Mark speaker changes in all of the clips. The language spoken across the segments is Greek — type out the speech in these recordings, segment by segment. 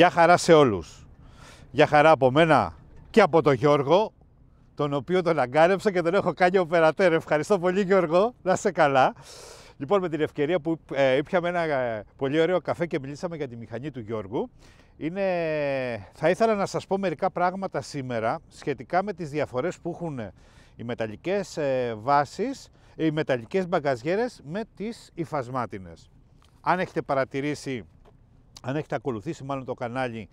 Speaker 1: Γεια χαρά σε όλους. Γεια χαρά από μένα και από τον Γιώργο, τον οποίο τον αγκάρεψα και τον έχω κάνει οπερατέρ. Ευχαριστώ πολύ Γιώργο, να είσαι καλά. Λοιπόν, με την ευκαιρία που ε, ήπιαμε ένα ε, πολύ ωραίο καφέ και μιλήσαμε για τη μηχανή του Γιώργου, είναι... θα ήθελα να σας πω μερικά πράγματα σήμερα σχετικά με τις διαφορές που έχουν ε, οι μεταλλικές βάσεις, οι μεταλλικές μπαγκαζιέρες με τις υφασμάτινες. Αν έχετε παρατηρήσει αν έχετε ακολουθήσει μάλλον το κανάλι,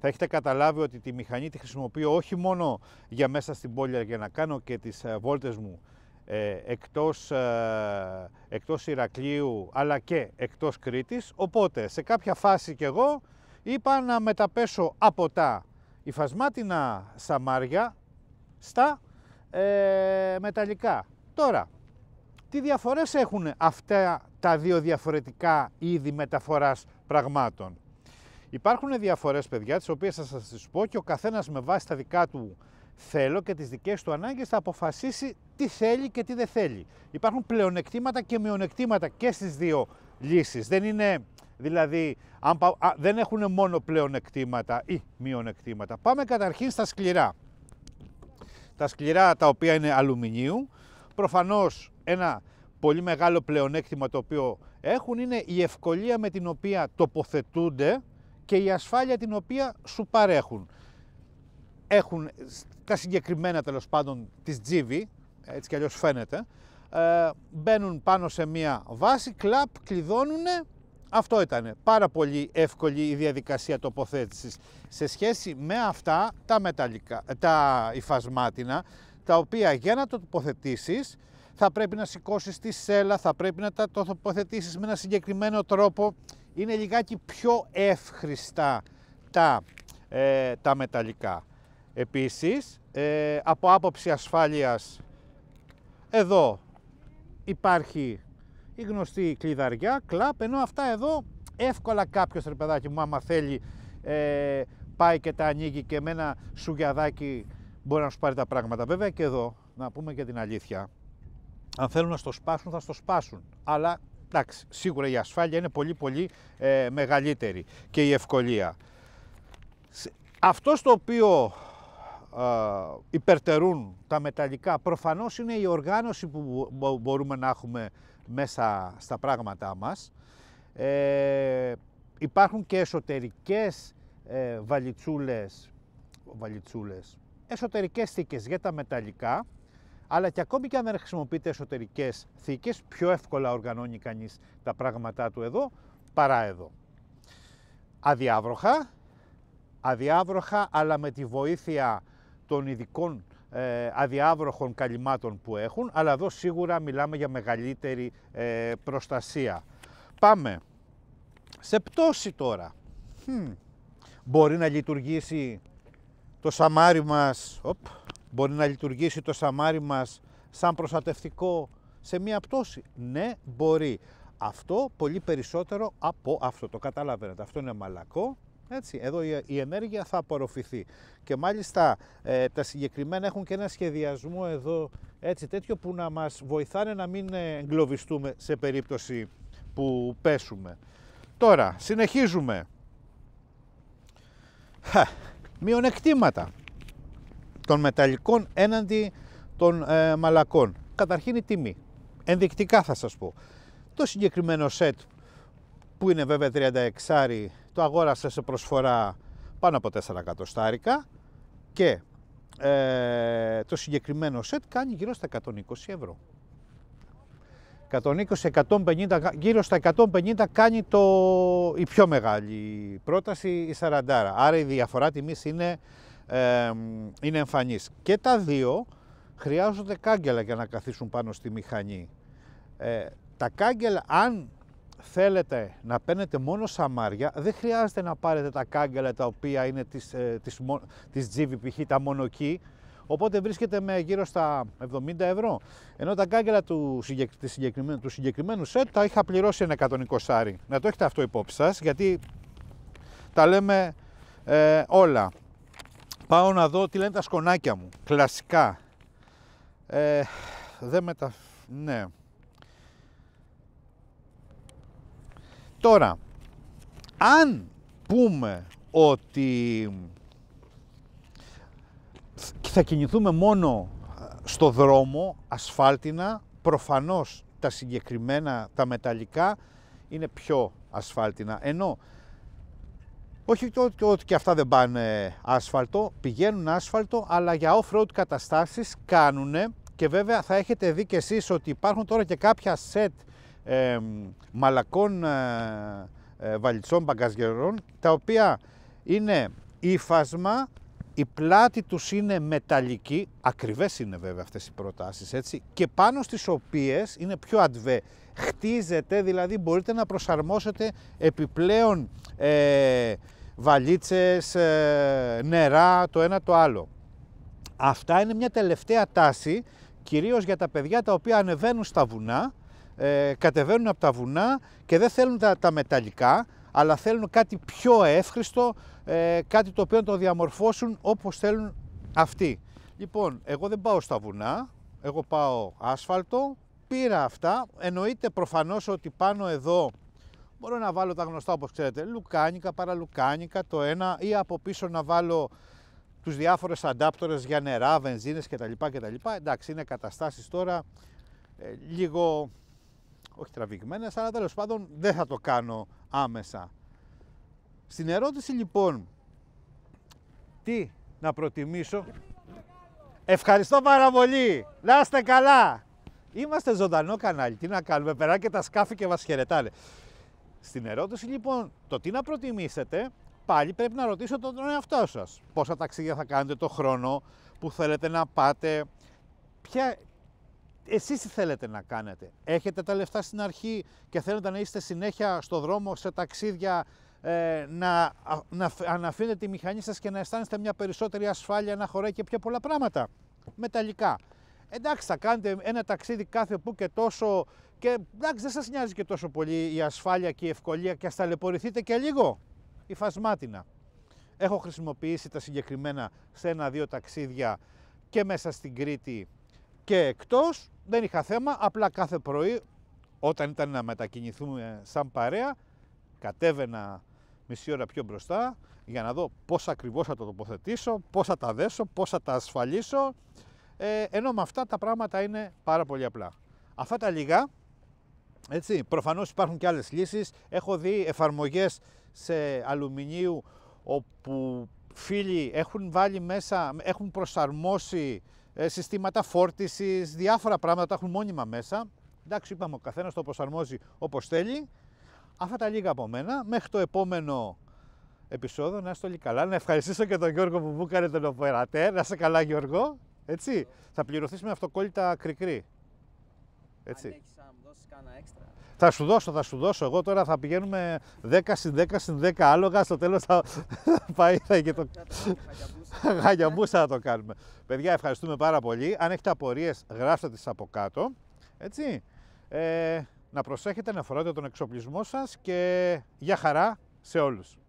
Speaker 1: θα έχετε καταλάβει ότι τη μηχανή τη χρησιμοποιώ όχι μόνο για μέσα στην πόλη για να κάνω και τις ε, βόλτες μου ε, εκτός, ε, εκτός Ηρακλείου αλλά και εκτός Κρήτης. Οπότε σε κάποια φάση κι εγώ είπα να μεταπέσω από τα υφασμάτινα σαμάρια στα ε, μεταλλικά. Τώρα, τι διαφορές έχουν αυτά τα δύο διαφορετικά είδη μεταφοράς πραγμάτων. Υπάρχουν διαφορές, παιδιά, τις οποίες θα σας τις πω και ο καθένας με βάση τα δικά του θέλω και τις δικές του ανάγκες θα αποφασίσει τι θέλει και τι δεν θέλει. Υπάρχουν πλεονεκτήματα και μειονεκτήματα και στις δύο λύσεις. Δεν είναι, δηλαδή, δεν έχουν μόνο πλεονεκτήματα ή μειονεκτήματα. Πάμε καταρχήν στα σκληρά. Τα σκληρά τα οποία είναι αλουμινίου, Προφανώς ένα πολύ μεγάλο πλεονέκτημα το οποίο έχουν είναι η ευκολία με την οποία τοποθετούνται και η ασφάλεια την οποία σου παρέχουν. Έχουν τα συγκεκριμένα τέλος πάντων της Τζίβη, έτσι κι αλλιώς φαίνεται, ε, μπαίνουν πάνω σε μία βάση, κλαπ, κλειδώνουν, αυτό ήταν. Πάρα πολύ εύκολη η διαδικασία τοποθέτησης. Σε σχέση με αυτά τα, μεταλλικά, τα υφασμάτινα, τα οποία για να το τοποθετήσεις, θα πρέπει να σηκώσεις τη σέλα, θα πρέπει να τα τοποθετήσεις με ένα συγκεκριμένο τρόπο. Είναι λιγάκι πιο εύχριστα τα, ε, τα μεταλλικά. Επίσης, ε, από άποψη ασφάλειας, εδώ υπάρχει η γνωστή κλειδαριά, κλαπ, ενώ αυτά εδώ εύκολα κάποιος ρε παιδάκι μου άμα θέλει ε, πάει και τα ανοίγει και με ένα σουγιαδάκι μπορεί να σου τα πράγματα. Βέβαια και εδώ, να πούμε και την αλήθεια, αν θέλουν να στο σπάσουν θα στο σπάσουν, αλλά εντάξει, σίγουρα η ασφάλεια είναι πολύ πολύ ε, μεγαλύτερη και η ευκολία. Αυτό στο οποίο ε, υπερτερούν τα μεταλλικά προφανώς είναι η οργάνωση που μπορούμε να έχουμε μέσα στα πράγματά μας. Ε, υπάρχουν και εσωτερικές ε, βαλιτσούλες, βαλιτσούλες εσωτερικές θήκες για τα μεταλλικά, αλλά και ακόμη και αν δεν χρησιμοποιείτε εσωτερικές θήκες, πιο εύκολα οργανώνει κανείς τα πράγματά του εδώ παρά εδώ. Αδιάβροχα, αδιάβροχα αλλά με τη βοήθεια των ειδικών ε, αδιάβροχων καλυμάτων που έχουν, αλλά εδώ σίγουρα μιλάμε για μεγαλύτερη ε, προστασία. Πάμε σε πτώση τώρα. Hm. Μπορεί να λειτουργήσει το σαμάρι μας, μπορεί να λειτουργήσει το σαμάρι μας σαν προστατευτικό σε μία πτώση. Ναι, μπορεί. Αυτό πολύ περισσότερο από αυτό. Το καταλαβαίνετε. Αυτό είναι μαλακό. Έτσι, εδώ η, ενέργεια θα απορροφηθεί. Και μάλιστα ε, τα συγκεκριμένα έχουν και ένα σχεδιασμό εδώ έτσι, τέτοιο που να μας βοηθάνε να μην ε, εγκλωβιστούμε σε περίπτωση που πέσουμε. Τώρα, συνεχίζουμε μειονεκτήματα των μεταλλικών έναντι των ε, μαλακών. Καταρχήν η τιμή. Ενδεικτικά θα σας πω. Το συγκεκριμένο σετ που είναι βέβαια 36 το αγόρασα σε προσφορά πάνω από 4 εκατοστάρικα και ε, το συγκεκριμένο σετ κάνει γύρω στα 120 ευρώ. 120-150, γύρω στα 150 κάνει το, η πιο μεγάλη πρόταση η 40. Άρα η διαφορά τιμη είναι, ε, είναι εμφανής. Και τα δύο χρειάζονται κάγκελα για να καθίσουν πάνω στη μηχανή. Ε, τα κάγκελα, αν θέλετε να παίρνετε μόνο σαμάρια, δεν χρειάζεται να πάρετε τα κάγκελα τα οποία είναι της, ε, της, της GVPH, τα μονοκή, Οπότε βρίσκεται με γύρω στα 70 ευρώ. Ενώ τα κάγκελα του, συγκεκριμένου, του σετ τα είχα πληρώσει ένα 120 άρι. Να το έχετε αυτό υπόψη σας, γιατί τα λέμε ε, όλα. Πάω να δω τι λένε τα σκονάκια μου. Κλασικά. Ε, δεν μετα... Ναι. Τώρα, αν πούμε ότι θα κινηθούμε μόνο στο δρόμο, ασφάλτινα, προφανώς τα συγκεκριμένα, τα μεταλλικά είναι πιο ασφάλτινα, ενώ όχι ότι και αυτά δεν πάνε άσφαλτο, πηγαίνουν άσφαλτο, αλλά για off-road καταστάσεις κάνουν και βέβαια θα έχετε δει και εσείς ότι υπάρχουν τώρα και κάποια set ε, μαλακών ε, ε, βαλιτσών μπαγκαζιερών, τα οποία είναι ύφασμα η πλάτη τους είναι μεταλλική, ακριβές είναι βέβαια αυτές οι προτάσεις έτσι, και πάνω στις οποίες είναι πιο ατβέ. χτίζεται, δηλαδή μπορείτε να προσαρμόσετε επιπλέον ε, βαλίτσες, ε, νερά, το ένα το άλλο. Αυτά είναι μια τελευταία τάση, κυρίως για τα παιδιά τα οποία ανεβαίνουν στα βουνά, ε, κατεβαίνουν από τα βουνά και δεν θέλουν τα, τα μεταλλικά, αλλά θέλουν κάτι πιο εύχριστο, ε, κάτι το οποίο να το διαμορφώσουν όπως θέλουν αυτοί. Λοιπόν, εγώ δεν πάω στα βουνά, εγώ πάω άσφαλτο, πήρα αυτά, εννοείται προφανώς ότι πάνω εδώ μπορώ να βάλω τα γνωστά όπως ξέρετε, λουκάνικα, παραλουκάνικα το ένα ή από πίσω να βάλω τους διάφορες αντάπτορες για νερά, βενζίνες κτλ. κτλ. Εντάξει, είναι καταστάσεις τώρα ε, λίγο όχι τραβηγμένες, αλλά τέλος πάντων δεν θα το κάνω άμεσα. Στην ερώτηση λοιπόν, τι να προτιμήσω, ευχαριστώ πάρα πολύ, να είστε καλά. Είμαστε ζωντανό κανάλι, τι να κάνουμε, πέρα και τα σκάφη και μας χαιρετάνε. Στην ερώτηση λοιπόν, το τι να προτιμήσετε, πάλι πρέπει να ρωτήσω τον εαυτό σας. Πόσα ταξίδια θα κάνετε το χρόνο που θέλετε να πάτε, ποια, εσείς τι θέλετε να κάνετε. Έχετε τα λεφτά στην αρχή και θέλετε να είστε συνέχεια στο δρόμο, σε ταξίδια, ε, να, να, τη μηχανή σας και να αισθάνεστε μια περισσότερη ασφάλεια, να χωράει και πιο πολλά πράγματα. Μεταλλικά. Εντάξει, θα κάνετε ένα ταξίδι κάθε που και τόσο και εντάξει, δεν σας νοιάζει και τόσο πολύ η ασφάλεια και η ευκολία και ας ταλαιπωρηθείτε και λίγο. Η φασμάτινα. Έχω χρησιμοποιήσει τα συγκεκριμένα σε ένα-δύο ταξίδια και μέσα στην Κρήτη και εκτός δεν είχα θέμα, απλά κάθε πρωί όταν ήταν να μετακινηθούμε σαν παρέα κατέβαινα μισή ώρα πιο μπροστά για να δω πώς ακριβώς θα το τοποθετήσω, πώς θα τα δέσω, πώς θα τα ασφαλίσω ε, ενώ με αυτά τα πράγματα είναι πάρα πολύ απλά. Αυτά τα λιγά, έτσι, προφανώς υπάρχουν και άλλες λύσεις. Έχω δει εφαρμογές σε αλουμινίου όπου φίλοι έχουν βάλει μέσα, έχουν προσαρμόσει ε, συστήματα φόρτισης, διάφορα πράγματα τα έχουν μόνιμα μέσα. Εντάξει, είπαμε, ο καθένας το προσαρμόζει όπως θέλει. Αυτά τα λίγα από μένα. Μέχρι το επόμενο επεισόδιο να είστε όλοι καλά. Να ευχαριστήσω και τον Γιώργο που μπούκαρε τον Οπερατέρ. Να είσαι καλά, Γιώργο. Έτσι, θα πληρωθείς με αυτοκόλλητα κρικρή. Έτσι. Αν έχεις να μου δώσεις Θα σου δώσω, θα σου δώσω. Εγώ τώρα θα πηγαίνουμε 10 συν 10 συν 10 άλογα. Στο τέλος θα, πάει θα και το. Γαγιαμπούσα θα το κάνουμε. Παιδιά, ευχαριστούμε πάρα πολύ. Αν έχετε απορίες, γράψτε τις από κάτω. Έτσι. Ε, να προσέχετε να φοράτε τον εξοπλισμό σας και για χαρά σε όλους.